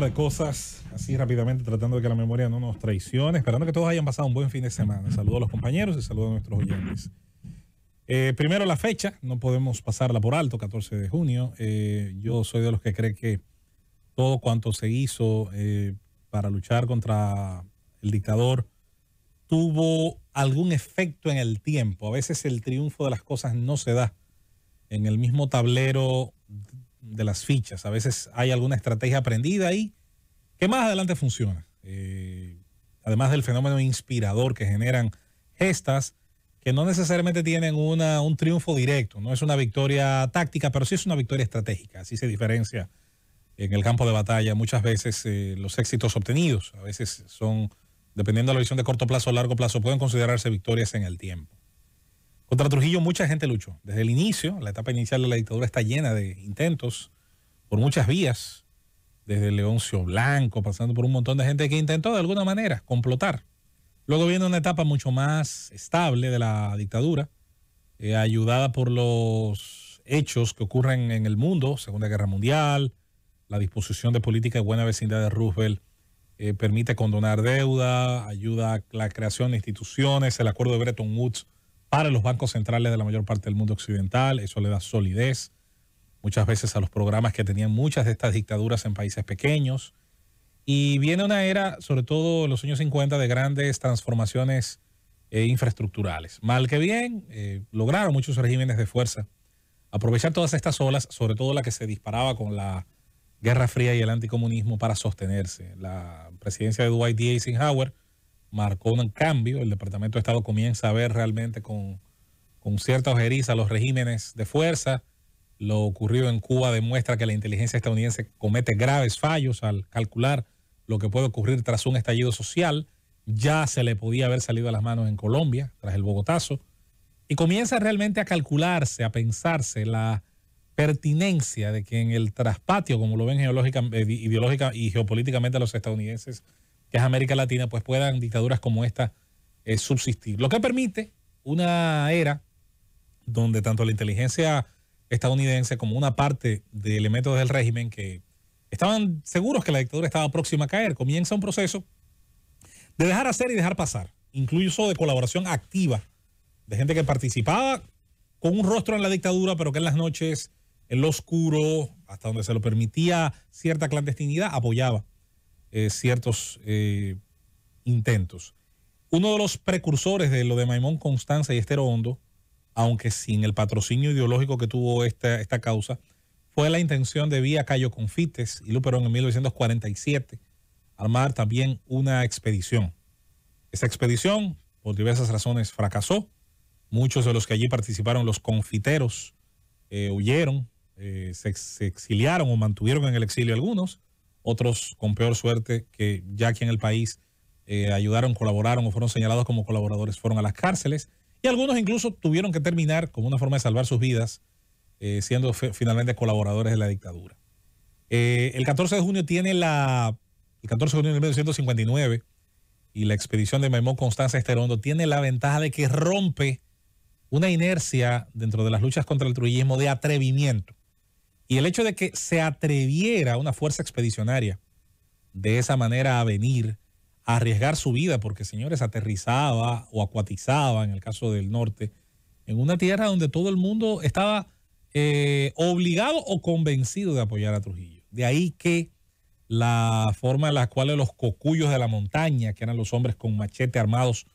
de cosas así rápidamente, tratando de que la memoria no nos traicione, esperando que todos hayan pasado un buen fin de semana. Saludo a los compañeros y saludo a nuestros oyentes. Eh, primero la fecha, no podemos pasarla por alto, 14 de junio. Eh, yo soy de los que cree que todo cuanto se hizo eh, para luchar contra el dictador tuvo algún efecto en el tiempo. A veces el triunfo de las cosas no se da en el mismo tablero de las fichas. A veces hay alguna estrategia aprendida ahí que más adelante funciona. Eh, además del fenómeno inspirador que generan gestas que no necesariamente tienen una, un triunfo directo, no es una victoria táctica, pero sí es una victoria estratégica. Así se diferencia en el campo de batalla muchas veces eh, los éxitos obtenidos. A veces son, dependiendo de la visión de corto plazo o largo plazo, pueden considerarse victorias en el tiempo. Contra Trujillo mucha gente luchó. Desde el inicio, la etapa inicial de la dictadura está llena de intentos por muchas vías, desde Leoncio Blanco, pasando por un montón de gente que intentó de alguna manera complotar. Luego viene una etapa mucho más estable de la dictadura, eh, ayudada por los hechos que ocurren en el mundo, Segunda Guerra Mundial, la disposición de política de buena vecindad de Roosevelt eh, permite condonar deuda, ayuda a la creación de instituciones, el acuerdo de Bretton Woods para los bancos centrales de la mayor parte del mundo occidental, eso le da solidez muchas veces a los programas que tenían muchas de estas dictaduras en países pequeños. Y viene una era, sobre todo en los años 50, de grandes transformaciones eh, infraestructurales. Mal que bien, eh, lograron muchos regímenes de fuerza aprovechar todas estas olas, sobre todo la que se disparaba con la Guerra Fría y el anticomunismo, para sostenerse. La presidencia de Dwight D. Eisenhower marcó un cambio. El Departamento de Estado comienza a ver realmente con, cierta ojeriza los regímenes de fuerza. Lo ocurrido en Cuba demuestra que la inteligencia estadounidense comete graves fallos al calcular lo que puede ocurrir tras un estallido social. Ya se le podía haber salido a las manos en Colombia tras el Bogotazo. Y comienza realmente a calcularse, a pensarse la pertinencia de que en el traspatio, como lo ven eh, ideológicamente y geopolíticamente los estadounidenses, que es América Latina, pues puedan dictaduras como esta eh, subsistir. Lo que permite una era donde tanto la inteligencia estadounidense como una parte de elementos del régimen que estaban seguros que la dictadura estaba próxima a caer, comienza un proceso de dejar hacer y dejar pasar, incluso de colaboración activa de gente que participaba con un rostro en la dictadura, pero que en las noches, en lo oscuro, hasta donde se lo permitía cierta clandestinidad, apoyaba eh, ciertos eh, intentos. Uno de los precursores de lo de Maimón Constanza y Estero Hondo, aunque sin el patrocinio ideológico que tuvo esta, esta causa, fue la intención de Vía Cayo Confites y Luperón en 1947 armar también una expedición. Esa expedición, por diversas razones, fracasó. Muchos de los que allí participaron, los confiteros, eh, huyeron, se, exiliaron o mantuvieron en el exilio algunos otros con peor suerte que ya aquí en el país eh, ayudaron, colaboraron o fueron señalados como colaboradores, fueron a las cárceles y algunos incluso tuvieron que terminar como una forma de salvar sus vidas, eh, siendo finalmente colaboradores de la dictadura. Eh, el 14 de junio tiene la, el 14 de junio 1959 y la expedición de Maimón Constanza Esterondo tiene la ventaja de que rompe una inercia dentro de las luchas contra el truillismo de atrevimiento. Y el hecho de que se atreviera una fuerza expedicionaria de esa manera a venir, a arriesgar su vida, porque señores, aterrizaba o acuatizaba, en el caso del norte, en una tierra donde todo el mundo estaba eh, obligado o convencido de apoyar a Trujillo. De ahí que la forma en la cual los cocuyos de la montaña, que eran los hombres con machete armados,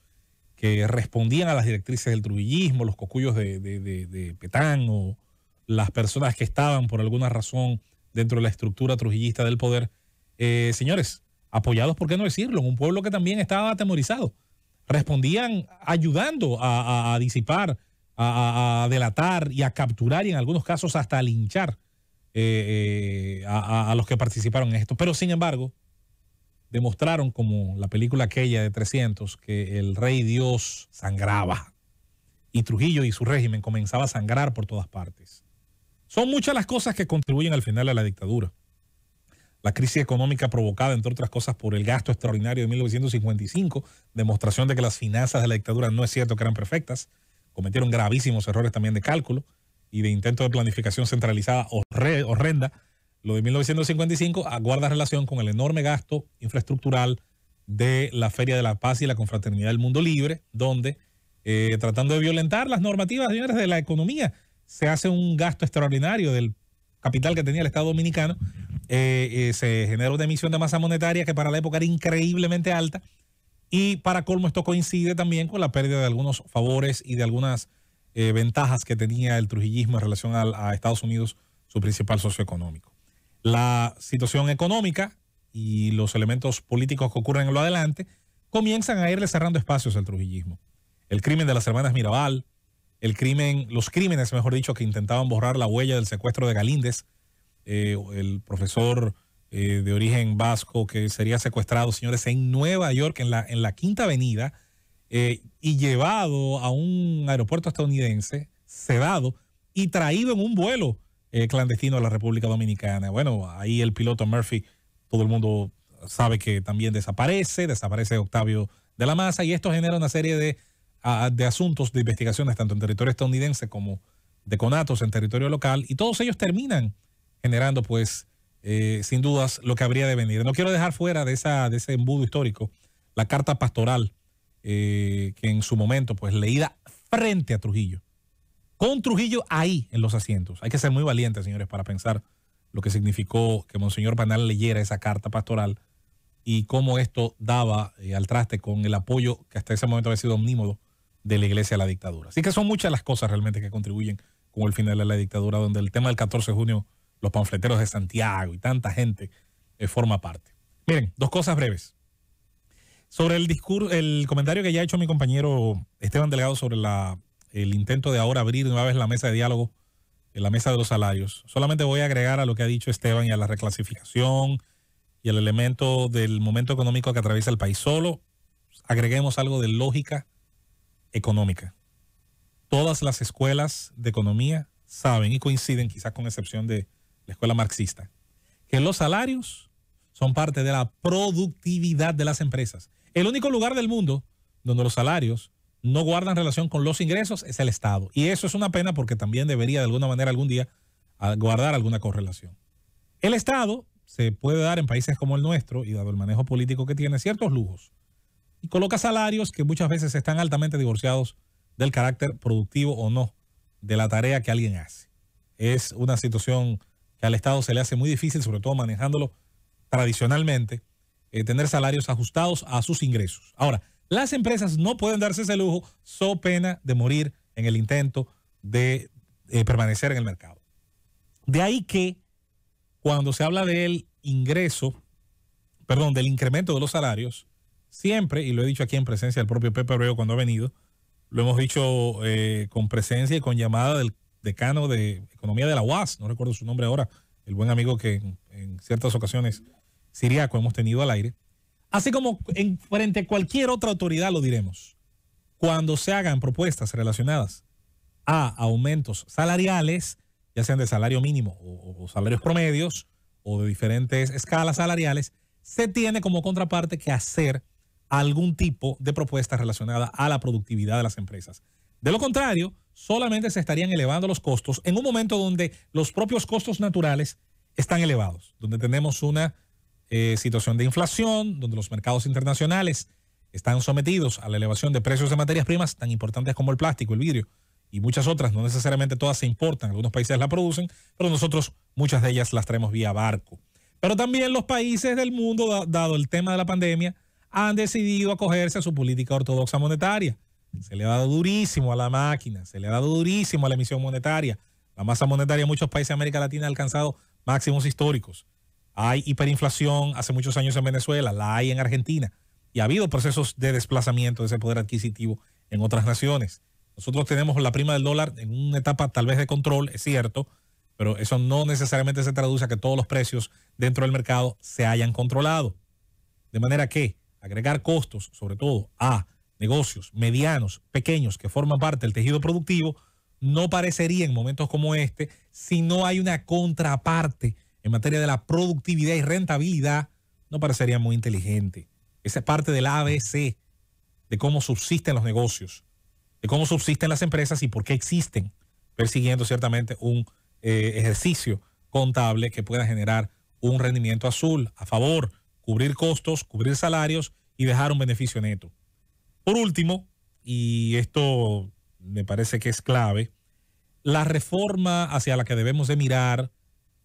que respondían a las directrices del trujillismo, los cocuyos de, de Petán o, las personas que estaban por alguna razón dentro de la estructura trujillista del poder, eh, señores, apoyados, ¿por qué no decirlo? en Un pueblo que también estaba atemorizado. Respondían ayudando a, disipar, a, delatar y a capturar y en algunos casos hasta a linchar eh, eh, a, los que participaron en esto. Pero sin embargo, demostraron como la película aquella de 300 que el rey Dios sangraba y Trujillo y su régimen comenzaba a sangrar por todas partes. Son muchas las cosas que contribuyen al final a la dictadura. La crisis económica provocada, entre otras cosas, por el gasto extraordinario de 1955, demostración de que las finanzas de la dictadura no es cierto que eran perfectas, cometieron gravísimos errores también de cálculo y de intento de planificación centralizada horrenda. Lo de 1955 guarda relación con el enorme gasto infraestructural de la Feria de la Paz y la Confraternidad del Mundo Libre, donde, eh, tratando de violentar las normativas de la economía, se hace un gasto extraordinario del capital que tenía el Estado Dominicano, eh, eh, se genera una emisión de masa monetaria que para la época era increíblemente alta y para colmo esto coincide también con la pérdida de algunos favores y de algunas eh, ventajas que tenía el trujillismo en relación a Estados Unidos, su principal socio económico. La situación económica y los elementos políticos que ocurren en lo adelante comienzan a irle cerrando espacios al trujillismo. El crimen de las hermanas Mirabal, el crimen, los crímenes, mejor dicho, que intentaban borrar la huella del secuestro de Galíndez, eh, el profesor eh, de origen vasco que sería secuestrado, señores, en Nueva York, en la, en la Quinta Avenida, eh, y llevado a un aeropuerto estadounidense, sedado y traído en un vuelo clandestino a la República Dominicana. Bueno, ahí el piloto Murphy, todo el mundo sabe que también desaparece, desaparece Octavio de la Maza, y esto genera una serie de de asuntos de investigaciones tanto en territorio estadounidense como de conatos en territorio local y todos ellos terminan generando pues eh, sin dudas lo que habría de venir. No quiero dejar fuera de, esa, de ese embudo histórico la carta pastoral eh, que en su momento pues leída frente a Trujillo, con Trujillo ahí en los asientos. Hay que ser muy valientes señores para pensar lo que significó que Monseñor Panal leyera esa carta pastoral y cómo esto daba eh, al traste con el apoyo que hasta ese momento había sido omnímodo de la iglesia a la dictadura. Así que son muchas las cosas realmente que contribuyen con el final de la dictadura, donde el tema del 14 de junio, los panfleteros de Santiago y tanta gente eh, forma parte. Miren, dos cosas breves. Sobre el discurso, el comentario que ya ha hecho mi compañero Esteban Delgado sobre la, el intento de ahora abrir una vez la mesa de diálogo, en la mesa de los salarios. Solamente voy a agregar a lo que ha dicho Esteban y a la reclasificación y al elemento del momento económico que atraviesa el país. Solo agreguemos algo de lógica económica. Todas las escuelas de economía saben y coinciden, quizás con excepción de la escuela marxista, que los salarios son parte de la productividad de las empresas. El único lugar del mundo donde los salarios no guardan relación con los ingresos es el Estado. Y eso es una pena porque también debería de alguna manera algún día guardar alguna correlación. El Estado se puede dar en países como el nuestro, y dado el manejo político que tiene, ciertos lujos y coloca salarios que muchas veces están altamente divorciados del carácter productivo o no de la tarea que alguien hace. Es una situación que al Estado se le hace muy difícil, sobre todo manejándolo tradicionalmente, eh, tener salarios ajustados a sus ingresos. Ahora, las empresas no pueden darse ese lujo, so pena de morir en el intento de eh, permanecer en el mercado. De ahí que cuando se habla del ingreso, perdón, del incremento de los salarios, siempre, y lo he dicho aquí en presencia del propio Pepe Abreu cuando ha venido, lo hemos dicho eh, con presencia y con llamada del decano de Economía de la UAS, no recuerdo su nombre ahora, el buen amigo que en, ciertas ocasiones siriaco hemos tenido al aire, así como en, frente a cualquier otra autoridad lo diremos, cuando se hagan propuestas relacionadas a aumentos salariales, ya sean de salario mínimo o salarios promedios o de diferentes escalas salariales, se tiene como contraparte que hacer algún tipo de propuesta relacionada a la productividad de las empresas. De lo contrario, solamente se estarían elevando los costos en un momento donde los propios costos naturales están elevados, donde tenemos una eh, situación de inflación, donde los mercados internacionales están sometidos a la elevación de precios de materias primas tan importantes como el plástico, el vidrio y muchas otras, no necesariamente todas se importan, algunos países la producen, pero nosotros muchas de ellas las traemos vía barco. Pero también los países del mundo, dado el tema de la pandemia, han decidido acogerse a su política ortodoxa monetaria. Se le ha dado durísimo a la máquina, se le ha dado durísimo a la emisión monetaria. La masa monetaria en muchos países de América Latina ha alcanzado máximos históricos. Hay hiperinflación hace muchos años en Venezuela, la hay en Argentina y ha habido procesos de desplazamiento de ese poder adquisitivo en otras naciones. Nosotros tenemos la prima del dólar en una etapa tal vez de control, es cierto, pero eso no necesariamente se traduce a que todos los precios dentro del mercado se hayan controlado. De manera que agregar costos, sobre todo a negocios medianos, pequeños, que forman parte del tejido productivo, no parecería en momentos como este si no hay una contraparte en materia de la productividad y rentabilidad, no parecería muy inteligente. Esa es parte del ABC, de cómo subsisten los negocios, de cómo subsisten las empresas y por qué existen, persiguiendo ciertamente un eh, ejercicio contable que pueda generar un rendimiento azul a favor cubrir costos, cubrir salarios y dejar un beneficio neto. Por último, y esto me parece que es clave, la reforma hacia la que debemos de mirar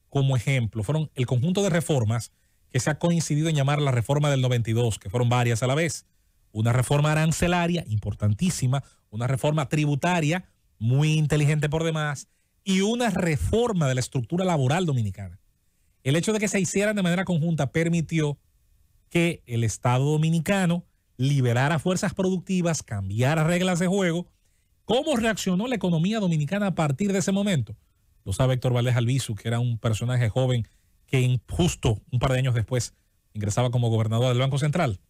como ejemplo fueron el conjunto de reformas que se ha coincidido en llamar la reforma del 92, que fueron varias a la vez. Una reforma arancelaria, importantísima, una reforma tributaria, muy inteligente por demás, y una reforma de la estructura laboral dominicana. El hecho de que se hicieran de manera conjunta permitió que el Estado dominicano liberara fuerzas productivas, cambiara reglas de juego. ¿Cómo reaccionó la economía dominicana a partir de ese momento? Lo sabe Héctor Valdés Albizu, que era un personaje joven que justo un par de años después ingresaba como gobernador del Banco Central.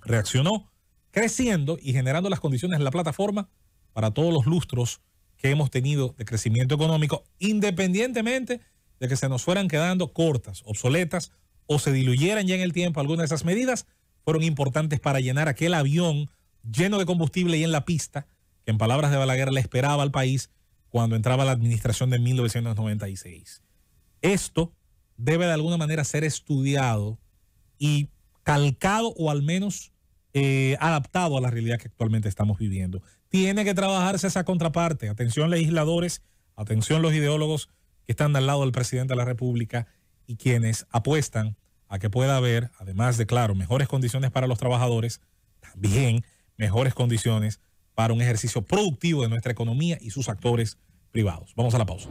Reaccionó creciendo y generando las condiciones en la plataforma para todos los lustros que hemos tenido de crecimiento económico, independientemente de que se nos fueran quedando cortas, obsoletas o se diluyeran ya en el tiempo algunas de esas medidas, fueron importantes para llenar aquel avión lleno de combustible y en la pista, que en palabras de Balaguer le esperaba al país cuando entraba la administración de 1996. Esto debe de alguna manera ser estudiado y calcado o al menos eh, adaptado a la realidad que actualmente estamos viviendo. Tiene que trabajarse esa contraparte. Atención legisladores, atención los ideólogos que están al lado del presidente de la República y quienes apuestan a que pueda haber, además de, claro, mejores condiciones para los trabajadores, también mejores condiciones para un ejercicio productivo de nuestra economía y sus actores privados. Vamos a la pausa.